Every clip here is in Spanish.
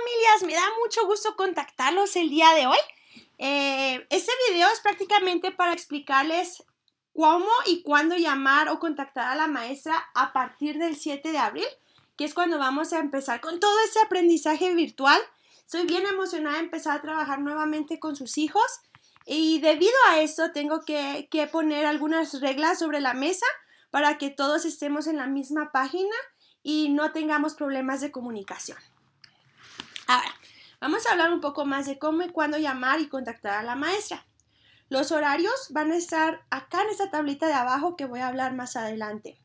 familias, me da mucho gusto contactarlos el día de hoy. Eh, este video es prácticamente para explicarles cómo y cuándo llamar o contactar a la maestra a partir del 7 de abril, que es cuando vamos a empezar con todo ese aprendizaje virtual. Soy bien emocionada de empezar a trabajar nuevamente con sus hijos y debido a esto tengo que poner algunas reglas sobre la mesa para que todos estemos en la misma página y no tengamos problemas de comunicación. Ahora, vamos a hablar un poco más de cómo y cuándo llamar y contactar a la maestra. Los horarios van a estar acá en esta tablita de abajo que voy a hablar más adelante.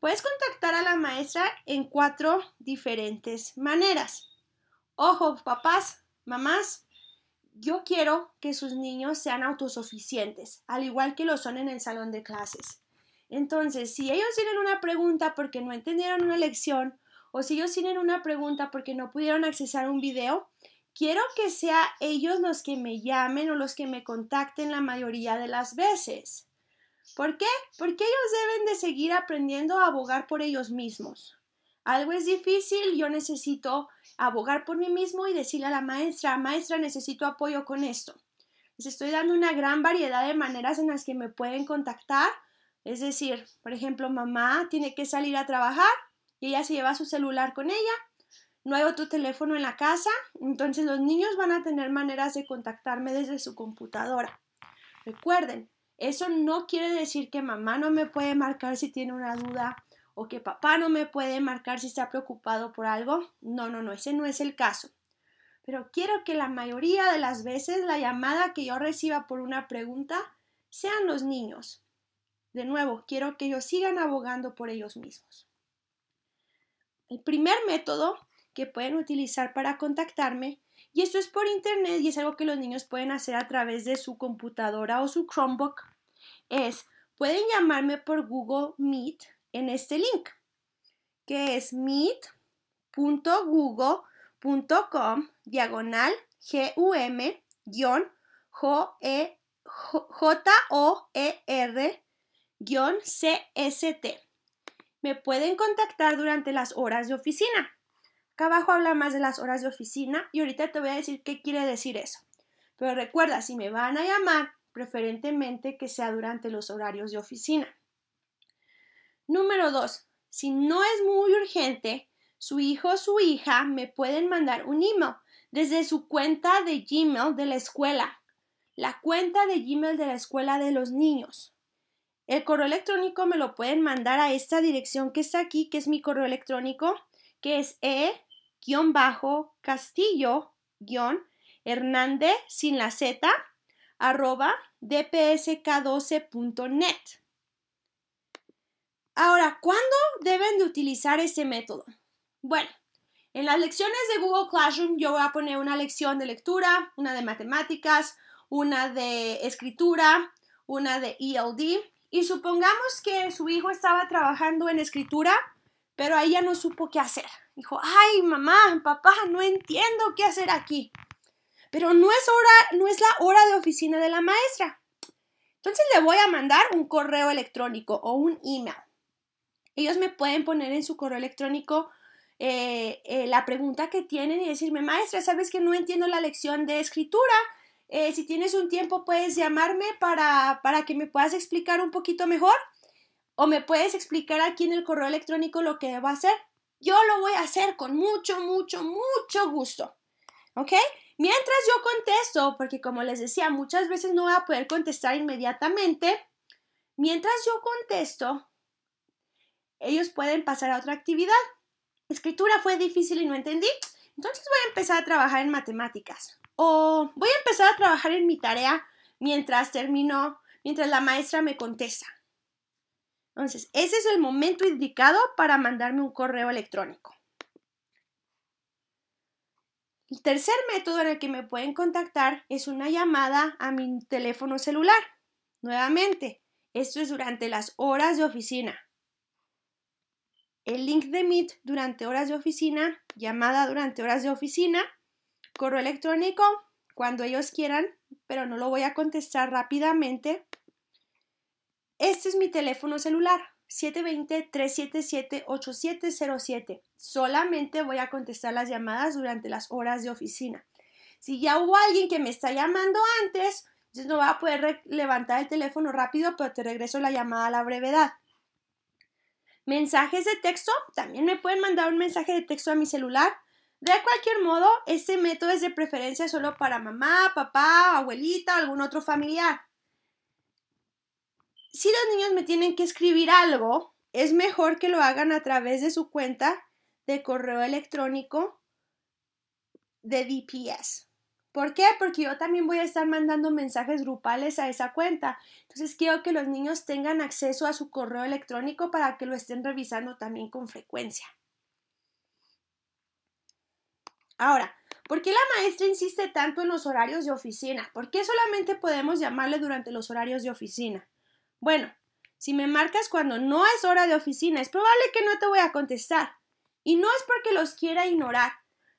Puedes contactar a la maestra en cuatro diferentes maneras. Ojo, papás, mamás, yo quiero que sus niños sean autosuficientes, al igual que lo son en el salón de clases. Entonces, si ellos tienen una pregunta porque no entendieron una lección o si ellos tienen una pregunta porque no pudieron accesar un video, quiero que sea ellos los que me llamen o los que me contacten la mayoría de las veces. ¿Por qué? Porque ellos deben de seguir aprendiendo a abogar por ellos mismos. Algo es difícil, yo necesito abogar por mí mismo y decirle a la maestra, maestra, necesito apoyo con esto. Les estoy dando una gran variedad de maneras en las que me pueden contactar. Es decir, por ejemplo, mamá tiene que salir a trabajar, y ella se lleva su celular con ella. No hay otro teléfono en la casa, entonces los niños van a tener maneras de contactarme desde su computadora. Recuerden, eso no quiere decir que mamá no me puede marcar si tiene una duda o que papá no me puede marcar si está preocupado por algo. No, no, no, ese no es el caso. Pero quiero que la mayoría de las veces la llamada que yo reciba por una pregunta sean los niños. De nuevo, quiero que ellos sigan abogando por ellos mismos el primer método que pueden utilizar para contactarme y esto es por internet y es algo que los niños pueden hacer a través de su computadora o su Chromebook es pueden llamarme por Google Meet en este link que es meet.google.com diagonal gum guión j o e r guión c me pueden contactar durante las horas de oficina. Acá abajo habla más de las horas de oficina y ahorita te voy a decir qué quiere decir eso. Pero recuerda, si me van a llamar, preferentemente que sea durante los horarios de oficina. Número 2. Si no es muy urgente, su hijo o su hija me pueden mandar un email desde su cuenta de Gmail de la escuela, la cuenta de Gmail de la escuela de los niños. El correo electrónico me lo pueden mandar a esta dirección que está aquí, que es mi correo electrónico, que es e-castillo-hernández sin la z arroba dpsk12.net. Ahora, ¿cuándo deben de utilizar este método? Bueno, en las lecciones de Google Classroom yo voy a poner una lección de lectura, una de matemáticas, una de escritura, una de ELD y supongamos que su hijo estaba trabajando en escritura, pero ahí ya no supo qué hacer. Dijo, ay mamá, papá, no entiendo qué hacer aquí. Pero no es, hora, no es la hora de oficina de la maestra. Entonces le voy a mandar un correo electrónico o un email. Ellos me pueden poner en su correo electrónico eh, eh, la pregunta que tienen y decirme, maestra, ¿sabes que no entiendo la lección de escritura? Eh, si tienes un tiempo, puedes llamarme para, para que me puedas explicar un poquito mejor o me puedes explicar aquí en el correo electrónico lo que debo hacer. Yo lo voy a hacer con mucho, mucho, mucho gusto. ¿Ok? Mientras yo contesto, porque como les decía, muchas veces no voy a poder contestar inmediatamente. Mientras yo contesto, ellos pueden pasar a otra actividad. Escritura fue difícil y no entendí. Entonces voy a empezar a trabajar en matemáticas o voy a empezar a trabajar en mi tarea mientras termino, mientras la maestra me contesta. Entonces, ese es el momento indicado para mandarme un correo electrónico. El tercer método en el que me pueden contactar es una llamada a mi teléfono celular. Nuevamente, esto es durante las horas de oficina el link de Meet durante horas de oficina, llamada durante horas de oficina, correo electrónico cuando ellos quieran, pero no lo voy a contestar rápidamente. Este es mi teléfono celular, 720-377-8707. Solamente voy a contestar las llamadas durante las horas de oficina. Si ya hubo alguien que me está llamando antes, entonces no va a poder levantar el teléfono rápido, pero te regreso la llamada a la brevedad. Mensajes de texto, también me pueden mandar un mensaje de texto a mi celular. De cualquier modo, este método es de preferencia solo para mamá, papá, abuelita o algún otro familiar. Si los niños me tienen que escribir algo, es mejor que lo hagan a través de su cuenta de correo electrónico de DPS. ¿Por qué? Porque yo también voy a estar mandando mensajes grupales a esa cuenta. Entonces quiero que los niños tengan acceso a su correo electrónico para que lo estén revisando también con frecuencia. Ahora, ¿por qué la maestra insiste tanto en los horarios de oficina? ¿Por qué solamente podemos llamarle durante los horarios de oficina? Bueno, si me marcas cuando no es hora de oficina, es probable que no te voy a contestar. Y no es porque los quiera ignorar,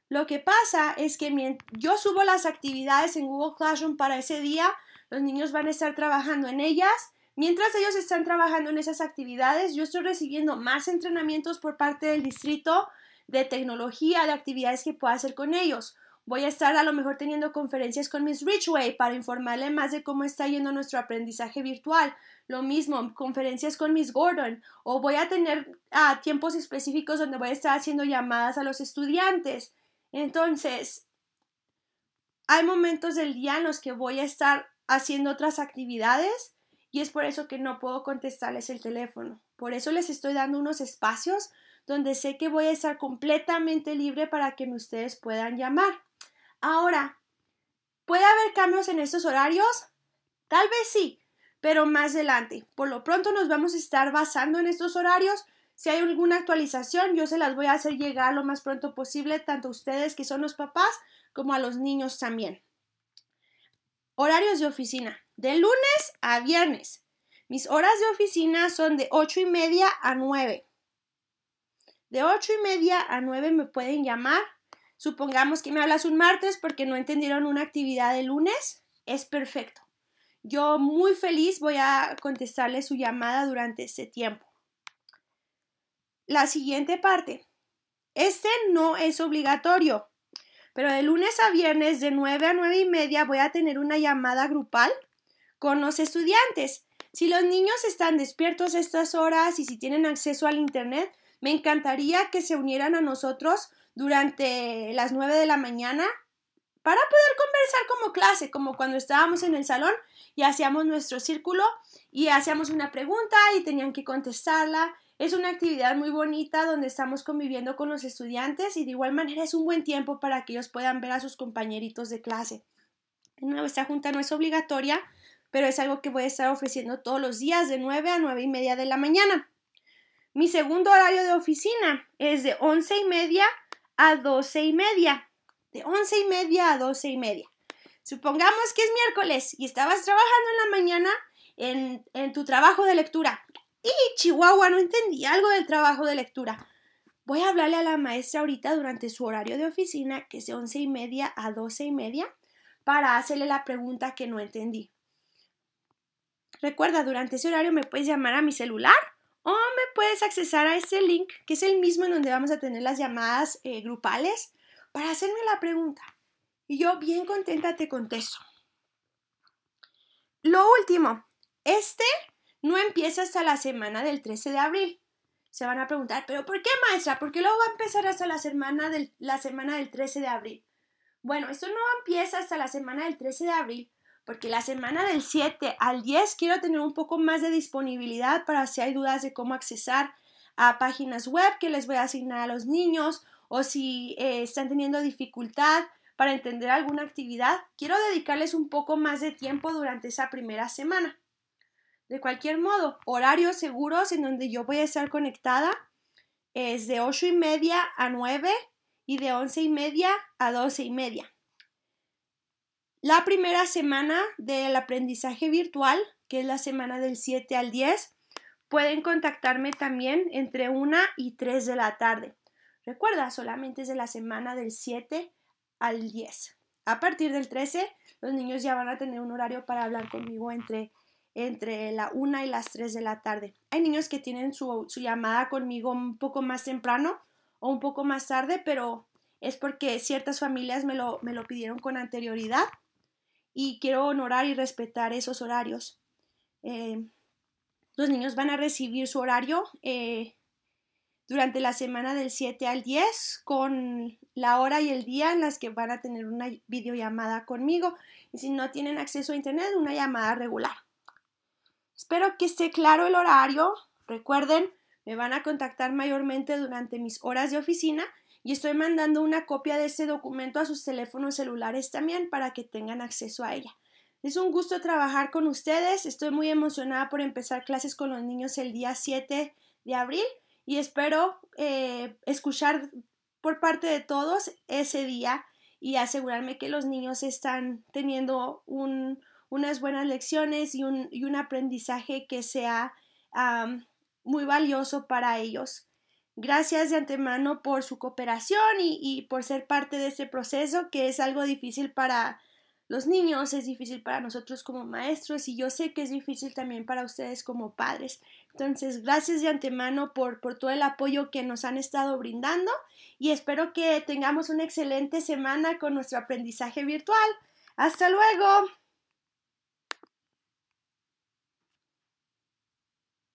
lo que pasa es que yo subo las actividades en Google Classroom para ese día, los niños van a estar trabajando en ellas. Mientras ellos están trabajando en esas actividades, yo estoy recibiendo más entrenamientos por parte del distrito de tecnología, de actividades que pueda hacer con ellos. Voy a estar a lo mejor teniendo conferencias con Miss Richway para informarle más de cómo está yendo nuestro aprendizaje virtual. Lo mismo, conferencias con Miss Gordon. O voy a tener a ah, tiempos específicos donde voy a estar haciendo llamadas a los estudiantes. Entonces, hay momentos del día en los que voy a estar haciendo otras actividades y es por eso que no puedo contestarles el teléfono. Por eso les estoy dando unos espacios donde sé que voy a estar completamente libre para que ustedes puedan llamar. Ahora, ¿puede haber cambios en estos horarios? Tal vez sí, pero más adelante. Por lo pronto nos vamos a estar basando en estos horarios si hay alguna actualización, yo se las voy a hacer llegar lo más pronto posible, tanto a ustedes que son los papás como a los niños también. Horarios de oficina. De lunes a viernes. Mis horas de oficina son de 8 y media a 9. De 8 y media a 9 me pueden llamar. Supongamos que me hablas un martes porque no entendieron una actividad de lunes. Es perfecto. Yo muy feliz voy a contestarle su llamada durante ese tiempo. La siguiente parte. Este no es obligatorio, pero de lunes a viernes de 9 a 9 y media voy a tener una llamada grupal con los estudiantes. Si los niños están despiertos a estas horas y si tienen acceso al Internet, me encantaría que se unieran a nosotros durante las 9 de la mañana para poder conversar como clase, como cuando estábamos en el salón y hacíamos nuestro círculo y hacíamos una pregunta y tenían que contestarla es una actividad muy bonita donde estamos conviviendo con los estudiantes y de igual manera es un buen tiempo para que ellos puedan ver a sus compañeritos de clase. De esta junta no es obligatoria, pero es algo que voy a estar ofreciendo todos los días de 9 a 9 y media de la mañana. Mi segundo horario de oficina es de 11 y media a 12 y media. De 11 y media a 12 y media. Supongamos que es miércoles y estabas trabajando en la mañana en tu trabajo de lectura. Y Chihuahua no entendí algo del trabajo de lectura. Voy a hablarle a la maestra ahorita durante su horario de oficina, que es de once y media a doce y media, para hacerle la pregunta que no entendí. Recuerda, durante ese horario me puedes llamar a mi celular o me puedes accesar a este link, que es el mismo en donde vamos a tener las llamadas eh, grupales, para hacerme la pregunta. Y yo bien contenta te contesto. Lo último, este no empieza hasta la semana del 13 de abril. Se van a preguntar, ¿pero por qué, maestra? ¿Por qué luego va a empezar hasta la semana del, la semana del 13 de abril? Bueno, esto no empieza hasta la semana del 13 de abril, porque la semana del 7 al 10 quiero tener un poco más de disponibilidad para si hay dudas de cómo accesar a páginas web que les voy a asignar a los niños o si eh, están teniendo dificultad para entender alguna actividad, quiero dedicarles un poco más de tiempo durante esa primera semana. De cualquier modo, horarios seguros en donde yo voy a estar conectada es de 8 y media a 9 y de 11 y media a 12 y media. La primera semana del aprendizaje virtual, que es la semana del 7 al 10, pueden contactarme también entre 1 y 3 de la tarde. Recuerda, solamente es de la semana del 7 al 10. A partir del 13, los niños ya van a tener un horario para hablar conmigo entre entre la 1 y las 3 de la tarde. Hay niños que tienen su, llamada conmigo un poco más temprano o un poco más tarde, pero es porque ciertas familias me lo, pidieron con anterioridad y quiero honorar y respetar esos horarios. Eh, los niños van a recibir su horario eh, durante la semana del 7 al 10 con la hora y el día en las que van a tener una videollamada conmigo y si no tienen acceso a internet, una llamada regular. Espero que esté claro el horario. Recuerden, me van a contactar mayormente durante mis horas de oficina y estoy mandando una copia de este documento a sus teléfonos celulares también para que tengan acceso a ella. Es un gusto trabajar con ustedes. Estoy muy emocionada por empezar clases con los niños el día 7 de abril y espero eh, escuchar por parte de todos ese día y asegurarme que los niños están teniendo un, unas buenas lecciones y un, aprendizaje que sea muy valioso para ellos. Gracias de antemano por su cooperación y, y, por ser parte de este proceso que es algo difícil para los niños, es difícil para nosotros como maestros y yo sé que es difícil también para ustedes como padres. Entonces, gracias de antemano por, por todo el apoyo que nos han estado brindando y espero que tengamos una excelente semana con nuestro aprendizaje virtual. Hasta luego.